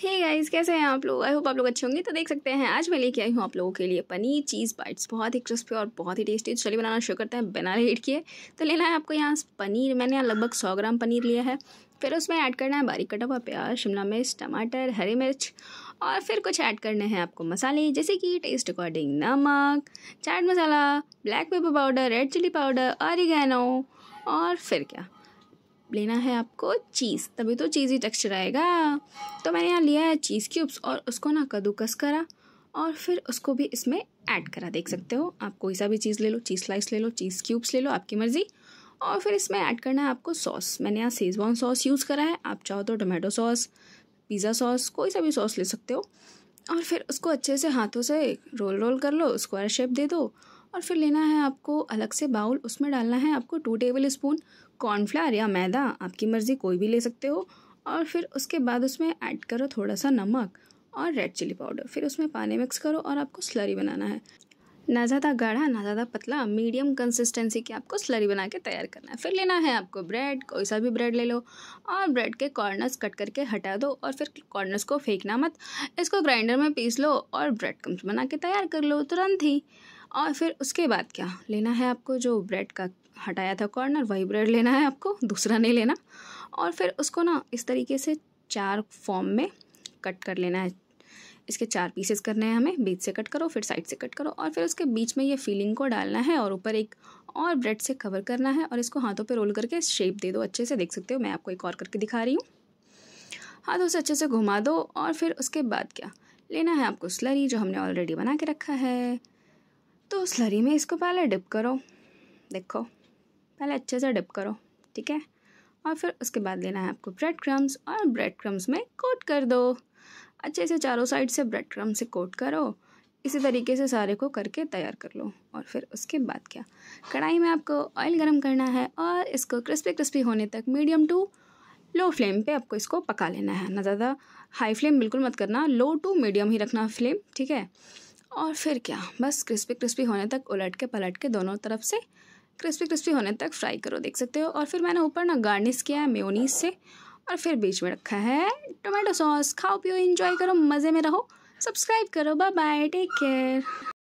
हे hey guys कैसे हैं आप लोग आई होप आप लोग अच्छे होंगे तो देख सकते हैं आज मैं लेके आई हूँ आप लोगों के लिए पनीर चीज़ बाइट्स बहुत ही क्रिस्पी और बहुत ही टेस्टी तो चलिए बनाना शुरू करते हैं बिना लेट किए तो लेना है आपको यहाँ पनीर मैंने यहाँ लगभग सौ ग्राम पनीर लिया है फिर उसमें ऐड करना है बारीक कटा हुआ प्याज शिमला मिर्च टमाटर हरी मिर्च और फिर कुछ ऐड करने हैं आपको मसाले जैसे कि टेस्ट अकॉर्डिंग नमक चाट मसाला black pepper powder red chilli powder और और फिर क्या लेना है आपको चीज़ तभी तो चीज़ी टेक्सचर आएगा तो मैंने यहाँ लिया है चीज़ क्यूब्स और उसको ना कद्दूकस करा और फिर उसको भी इसमें ऐड करा देख सकते हो आप कोई सा भी चीज़ ले लो चीज़ स्लाइस ले लो चीज़ क्यूब्स ले लो आपकी मर्ज़ी और फिर इसमें ऐड करना है आपको सॉस मैंने यहाँ सेजवान सॉस यूज़ करा है आप चाहो तो टोमेटो सॉस पिज़्ज़ा सॉस कोई सा भी सॉस ले सकते हो और फिर उसको अच्छे से हाथों से रोल रोल कर लो स्क्वायर शेप दे दो और फिर लेना है आपको अलग से बाउल उसमें डालना है आपको टू टेबल स्पून कॉर्नफ्लावर या मैदा आपकी मर्ज़ी कोई भी ले सकते हो और फिर उसके बाद उसमें ऐड करो थोड़ा सा नमक और रेड चिली पाउडर फिर उसमें पानी मिक्स करो और आपको स्लरी बनाना है ना ज़्यादा गाढ़ा ना ज़्यादा पतला मीडियम कंसिस्टेंसी की आपको स्लरी बना के तैयार करना है फिर लेना है आपको ब्रेड कोई सा भी ब्रेड ले लो और ब्रेड के कॉर्नर्स कट करके हटा दो और फिर कॉर्नर्स को फेंकना मत इसको ग्राइंडर में पीस लो और ब्रेड कम्स बना के तैयार कर लो तुरंत ही और फिर उसके बाद क्या लेना है आपको जो ब्रेड का हटाया था कॉर्नर वही ब्रेड लेना है आपको दूसरा नहीं लेना और फिर उसको ना इस तरीके से चार फॉर्म में कट कर लेना है इसके चार पीसेस करने हैं हमें बीच से कट करो फिर साइड से कट करो और फिर उसके बीच में ये फीलिंग को डालना है और ऊपर एक और ब्रेड से कवर करना है और इसको हाथों पे रोल करके शेप दे दो अच्छे से देख सकते हो मैं आपको एक और करके दिखा रही हूँ हाथों से अच्छे से घुमा दो और फिर उसके बाद क्या लेना है आपको स्लरी जो हमने ऑलरेडी बना के रखा है तो स्लरी में इसको पहले डिप करो देखो पहले अच्छे से डिप करो ठीक है और फिर उसके बाद लेना है आपको ब्रेड क्रम्स और ब्रेड क्रम्स में कोट कर दो अच्छे से चारों साइड से ब्रेड क्रम्स से कोट करो इसी तरीके से सारे को करके तैयार कर लो और फिर उसके बाद क्या कढ़ाई में आपको ऑयल गर्म करना है और इसको क्रिस्पी क्रिस्पी होने तक मीडियम टू लो फ्लेम पे आपको इसको पका लेना है ना ज़्यादा हाई फ्लेम बिल्कुल मत करना लो टू मीडियम ही रखना फ्लेम ठीक है और फिर क्या बस क्रिस्पी क्रिस्पी होने तक उलट के पलट के दोनों तरफ से क्रिस्पी क्रिस्पी होने तक फ्राई करो देख सकते हो और फिर मैंने ऊपर ना गार्निश किया है मेयोनीज से और फिर बीच में रखा है टोमेटो सॉस खाओ पियो इन्जॉय करो मज़े में रहो सब्सक्राइब करो बाय बाय टेक केयर